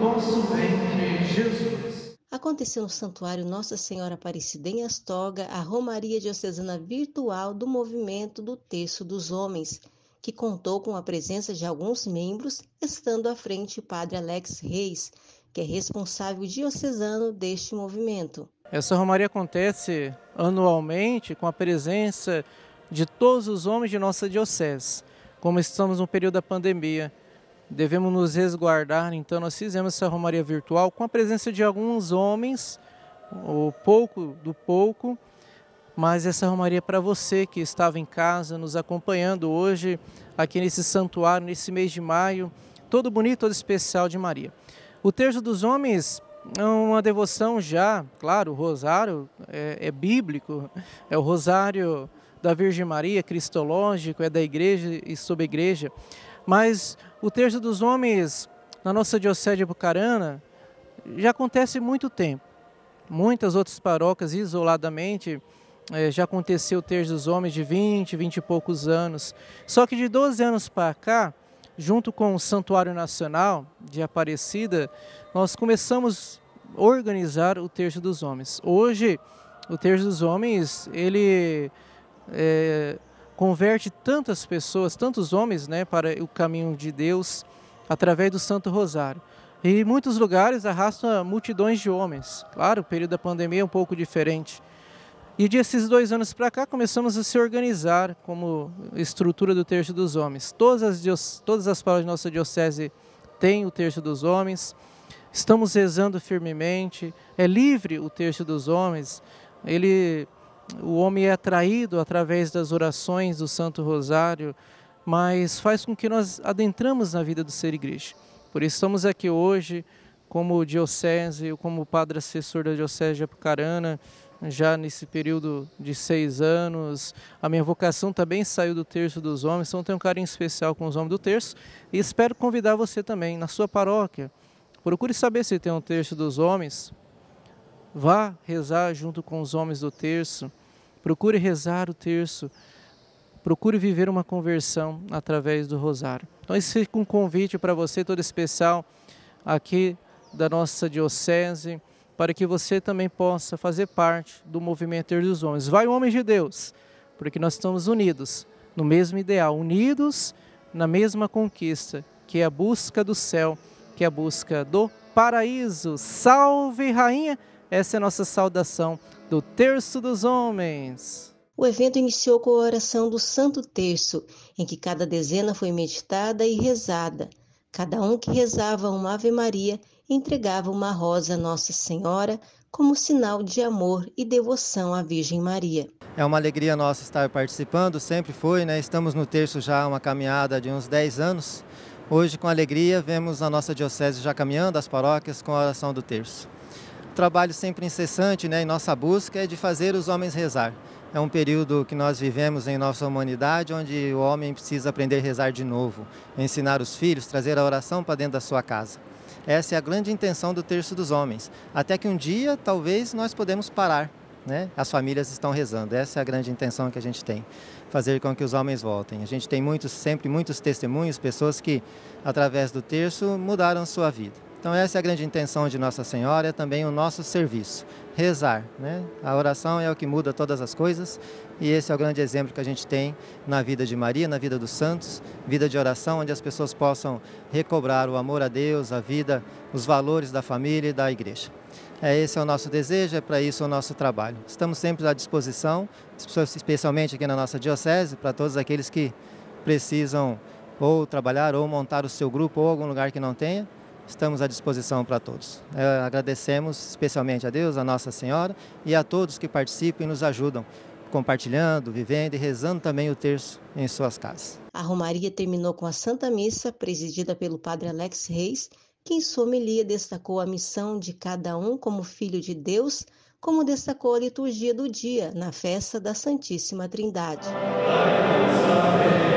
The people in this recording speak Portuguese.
nosso ventre, Jesus. Aconteceu no Santuário Nossa Senhora Aparecida em Astoga a Romaria Diocesana Virtual do Movimento do Terço dos Homens, que contou com a presença de alguns membros, estando à frente o Padre Alex Reis, que é responsável diocesano deste movimento. Essa romaria acontece anualmente com a presença de todos os homens de nossa diocese. Como estamos no período da pandemia, devemos nos resguardar. Então, nós fizemos essa romaria virtual com a presença de alguns homens, o pouco do pouco, mas essa romaria é para você que estava em casa nos acompanhando hoje aqui nesse santuário, nesse mês de maio, todo bonito, todo especial de Maria. O Terço dos Homens é uma devoção já, claro, o rosário é, é bíblico, é o rosário da Virgem Maria, cristológico, é da igreja e sob a igreja, mas o terço dos homens na nossa diocese de Bucarana já acontece há muito tempo. Muitas outras paróquias, isoladamente, eh, já aconteceu o terço dos homens de 20, 20 e poucos anos. Só que de 12 anos para cá, junto com o Santuário Nacional de Aparecida, nós começamos a organizar o terço dos homens. Hoje, o terço dos homens, ele é, converte tantas pessoas, tantos homens, né, para o caminho de Deus através do Santo Rosário. E em muitos lugares arrasta multidões de homens. Claro, o período da pandemia é um pouco diferente. E desses dois anos para cá começamos a se organizar como estrutura do Terço dos Homens. Todas as, todas as palavras da nossa diocese têm o Terço dos Homens. Estamos rezando firmemente. É livre o Terço dos Homens. Ele o homem é atraído através das orações do Santo Rosário, mas faz com que nós adentramos na vida do ser igreja. Por isso estamos aqui hoje como diocese, como padre assessor da diocese de Apucarana, já nesse período de seis anos. A minha vocação também saiu do Terço dos Homens, então tenho um carinho especial com os homens do Terço. E espero convidar você também, na sua paróquia, procure saber se tem um Terço dos Homens. Vá rezar junto com os homens do Terço. Procure rezar o terço. Procure viver uma conversão através do rosário. Então, esse fica um convite para você, todo especial, aqui da nossa diocese, para que você também possa fazer parte do movimento dos Homens. Vai homens homem de Deus, porque nós estamos unidos no mesmo ideal, unidos na mesma conquista, que é a busca do céu, que é a busca do paraíso. Salve, Rainha! Essa é a nossa saudação do Terço dos Homens. O evento iniciou com a oração do Santo Terço, em que cada dezena foi meditada e rezada. Cada um que rezava uma Ave Maria entregava uma rosa a Nossa Senhora como sinal de amor e devoção à Virgem Maria. É uma alegria nossa estar participando, sempre foi, né? Estamos no terço já, uma caminhada de uns 10 anos. Hoje, com alegria, vemos a nossa diocese já caminhando as paróquias com a oração do terço trabalho sempre incessante né, em nossa busca é de fazer os homens rezar. É um período que nós vivemos em nossa humanidade onde o homem precisa aprender a rezar de novo, ensinar os filhos, trazer a oração para dentro da sua casa. Essa é a grande intenção do Terço dos Homens. Até que um dia, talvez, nós podemos parar. Né? As famílias estão rezando. Essa é a grande intenção que a gente tem, fazer com que os homens voltem. A gente tem muitos, sempre muitos testemunhos, pessoas que, através do terço, mudaram sua vida. Então essa é a grande intenção de Nossa Senhora, é também o nosso serviço, rezar. Né? A oração é o que muda todas as coisas e esse é o grande exemplo que a gente tem na vida de Maria, na vida dos santos, vida de oração onde as pessoas possam recobrar o amor a Deus, a vida, os valores da família e da igreja. É, esse é o nosso desejo, é para isso o nosso trabalho. Estamos sempre à disposição, especialmente aqui na nossa diocese, para todos aqueles que precisam ou trabalhar ou montar o seu grupo ou algum lugar que não tenha estamos à disposição para todos. É, agradecemos especialmente a Deus, a Nossa Senhora e a todos que participam e nos ajudam, compartilhando, vivendo e rezando também o terço em suas casas. A Romaria terminou com a Santa Missa, presidida pelo Padre Alex Reis, que em sua homilia destacou a missão de cada um como filho de Deus, como destacou a liturgia do dia na festa da Santíssima Trindade. Amém.